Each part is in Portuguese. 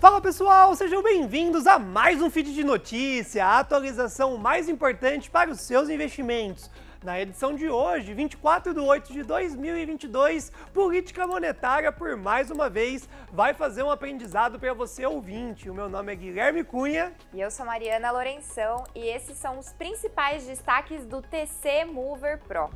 Fala pessoal, sejam bem-vindos a mais um feed de notícia, a atualização mais importante para os seus investimentos. Na edição de hoje, 24 de 8 de 2022, Política Monetária, por mais uma vez, vai fazer um aprendizado para você ouvinte. O meu nome é Guilherme Cunha. E eu sou Mariana Lourenção, e esses são os principais destaques do TC Mover Pro.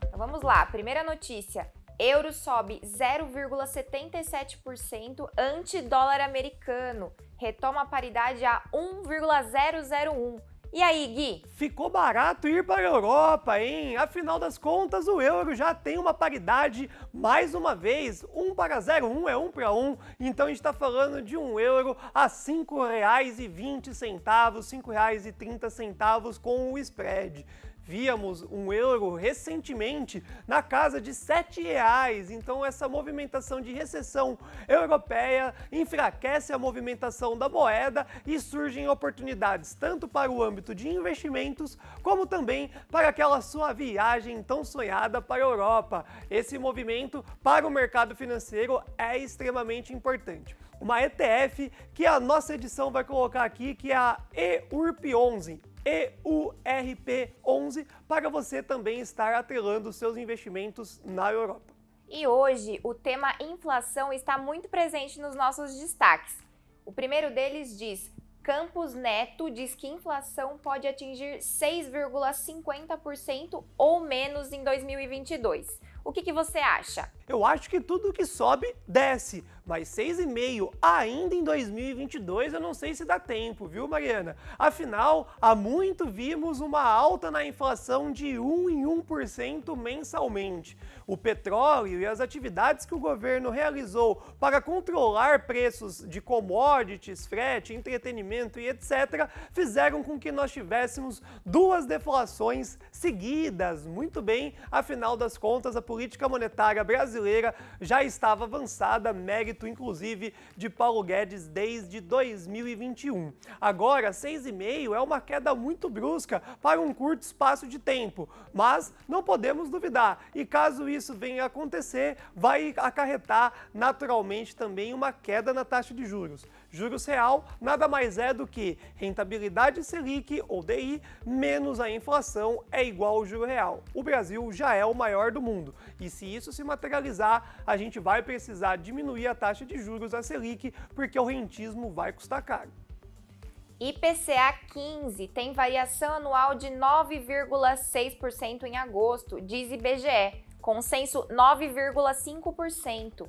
Então vamos lá, primeira notícia. Euro sobe 0,77% ante dólar americano, retoma a paridade a 1,001. E aí, Gui? Ficou barato ir para a Europa, hein? Afinal das contas, o euro já tem uma paridade mais uma vez. 1 para 0, 1 é 1 para 1. Então a gente está falando de um euro a R$ 5,20, R$ 5,30 com o spread. Víamos um euro recentemente na casa de sete reais. Então, essa movimentação de recessão europeia enfraquece a movimentação da moeda e surgem oportunidades tanto para o âmbito de investimentos como também para aquela sua viagem tão sonhada para a Europa. Esse movimento para o mercado financeiro é extremamente importante uma ETF que a nossa edição vai colocar aqui, que é a EURP11. EURP11 para você também estar atrelando seus investimentos na Europa. E hoje o tema inflação está muito presente nos nossos destaques. O primeiro deles diz: Campos Neto diz que inflação pode atingir 6,50% ou menos em 2022. O que, que, você acha? Eu acho que tudo que sobe, desce. Mas 6,5 ainda em 2022, eu não sei se dá tempo, viu, Mariana? Afinal, há muito vimos uma alta na inflação de 1 em 1% mensalmente. O petróleo e as atividades que o governo realizou para controlar preços de commodities, frete, entretenimento e etc., fizeram com que nós tivéssemos duas deflações seguidas. Muito bem, afinal das contas, a política monetária brasileira já estava avançada, mérito conceito, inclusive, de Paulo Guedes desde 2021. Agora, 6,5 é uma queda muito brusca para um curto espaço de tempo, mas não podemos duvidar. E caso isso venha a acontecer, vai acarretar naturalmente também uma queda na taxa de juros. Juros real nada mais é do que rentabilidade Selic ou DI menos a inflação é igual ao juro real. O Brasil já é o maior do mundo e se isso se materializar, a gente vai precisar diminuir a taxa taxa de juros, a Selic, porque o rentismo vai custar caro. IPCA 15 tem variação anual de 9,6% em agosto, diz IBGE, consenso 9,5%.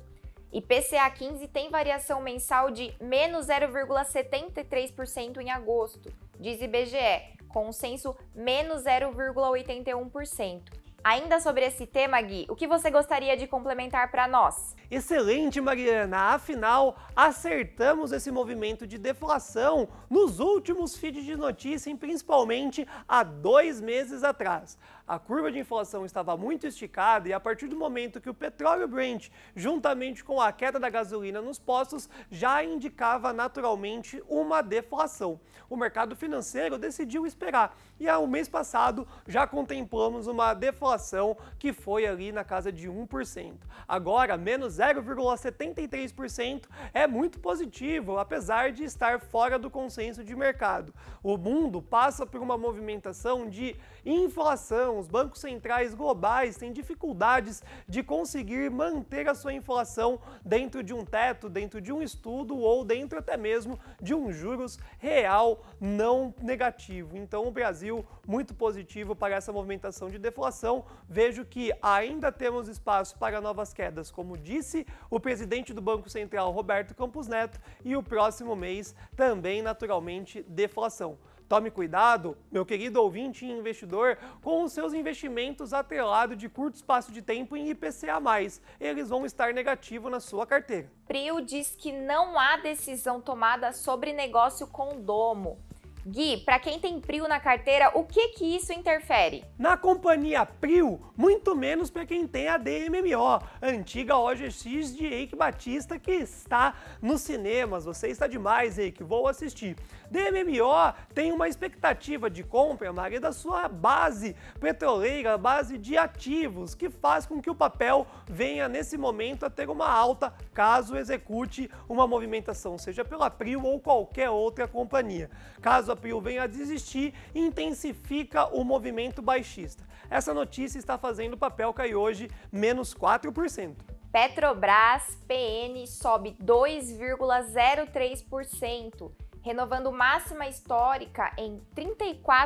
IPCA 15 tem variação mensal de menos 0,73% em agosto, diz IBGE, consenso menos 0,81%. Ainda sobre esse tema, Gui, o que você gostaria de complementar para nós? Excelente, Mariana! Afinal, acertamos esse movimento de deflação nos últimos feeds de notícia, principalmente há dois meses atrás a curva de inflação estava muito esticada e a partir do momento que o petróleo Brent, juntamente com a queda da gasolina nos postos, já indicava naturalmente uma deflação. O mercado financeiro decidiu esperar e ao ah, mês passado já contemplamos uma deflação que foi ali na casa de 1%. Agora, menos 0,73% é muito positivo, apesar de estar fora do consenso de mercado. O mundo passa por uma movimentação de inflação inflação. Os bancos centrais globais têm dificuldades de conseguir manter a sua inflação dentro de um teto, dentro de um estudo ou dentro até mesmo de um juros real não negativo. Então, o Brasil muito positivo para essa movimentação de deflação. Vejo que ainda temos espaço para novas quedas, como disse o presidente do Banco Central, Roberto Campos Neto, e o próximo mês também, naturalmente, deflação. Tome cuidado, meu querido ouvinte e investidor, com os seus seus investimentos atrelado de curto espaço de tempo em IPCA+, eles vão estar negativo na sua carteira. Prio diz que não há decisão tomada sobre negócio com domo. Gui, para quem tem PRIO na carteira, o que que isso interfere? Na companhia PRIO, muito menos para quem tem a DMMO, antiga OGX de Eike Batista que está nos cinemas. Você está demais, Eike, vou assistir. DMMO tem uma expectativa de compra, Maria, da sua base petroleira, base de ativos, que faz com que o papel venha nesse momento a ter uma alta caso execute uma movimentação, seja pela PRIO ou qualquer outra companhia. Caso a desafio venha a desistir, intensifica o movimento baixista. Essa notícia está fazendo o papel cair hoje menos 4%. Petrobras PN sobe 2,03%, renovando máxima histórica em R$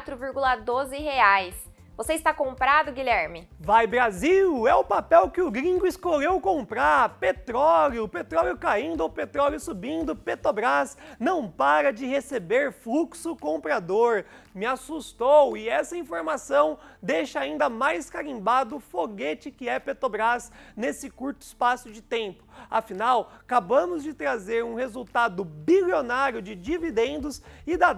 34,12. Você está comprado, Guilherme? Vai, Brasil! É o papel que o gringo escolheu comprar. Petróleo, petróleo caindo ou petróleo subindo, Petrobras não para de receber fluxo comprador. Me assustou e essa informação deixa ainda mais carimbado o foguete que é Petrobras nesse curto espaço de tempo. Afinal, acabamos de trazer um resultado bilionário de dividendos e da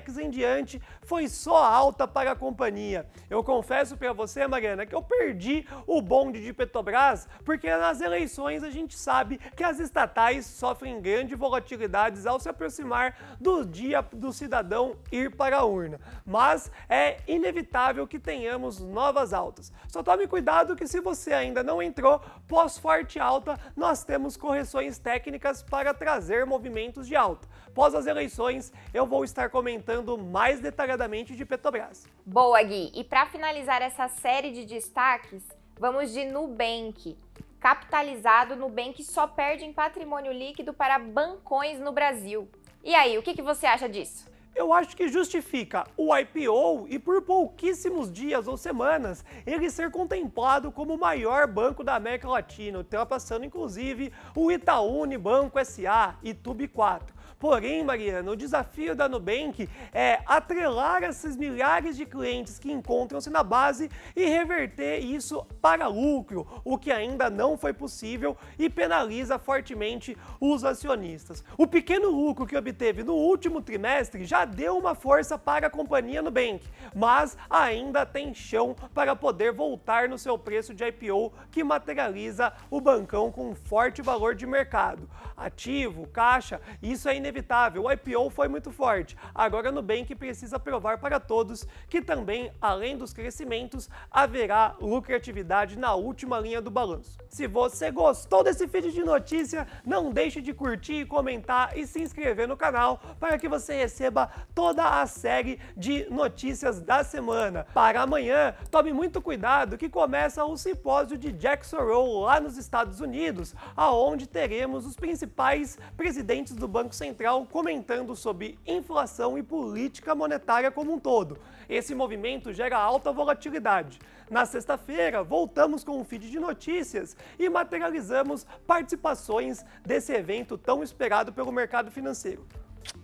X em diante foi só alta para a companhia. Eu confesso para você, Mariana, que eu perdi o bonde de Petrobras, porque nas eleições a gente sabe que as estatais sofrem grandes volatilidades ao se aproximar do dia do cidadão ir para a urna. Mas é inevitável que tenhamos novas altas. Só tome cuidado que se você ainda não entrou, pós forte alta, nós temos correções técnicas para trazer movimentos de alta. Pós as eleições, eu vou estar comentando mais detalhadamente de Petrobras. Boa, Gui. E para para finalizar essa série de destaques, vamos de Nubank. Capitalizado, Nubank só perde em patrimônio líquido para bancões no Brasil. E aí, o que, que você acha disso? eu acho que justifica o IPO e por pouquíssimos dias ou semanas ele ser contemplado como o maior banco da América Latina, ultrapassando inclusive o Itaú Unibanco SA e Tube 4. Porém, Mariana, o desafio da Nubank é atrelar esses milhares de clientes que encontram-se na base e reverter isso para lucro, o que ainda não foi possível e penaliza fortemente os acionistas. O pequeno lucro que obteve no último trimestre já deu uma força para a companhia Nubank, mas ainda tem chão para poder voltar no seu preço de IPO que materializa o bancão com um forte valor de mercado. Ativo, caixa, isso é é inevitável, o IPO foi muito forte. Agora a Nubank precisa provar para todos que também, além dos crescimentos, haverá lucratividade na última linha do balanço. Se você gostou desse feed de notícia, não deixe de curtir, comentar e se inscrever no canal para que você receba toda a série de notícias da semana. Para amanhã, tome muito cuidado que começa o simpósio de Jack Soros lá nos Estados Unidos, aonde teremos os principais presidentes do Banco Central Central comentando sobre inflação e política monetária como um todo. Esse movimento gera alta volatilidade. Na sexta-feira, voltamos com um feed de notícias e materializamos participações desse evento tão esperado pelo mercado financeiro.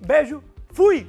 Beijo, fui!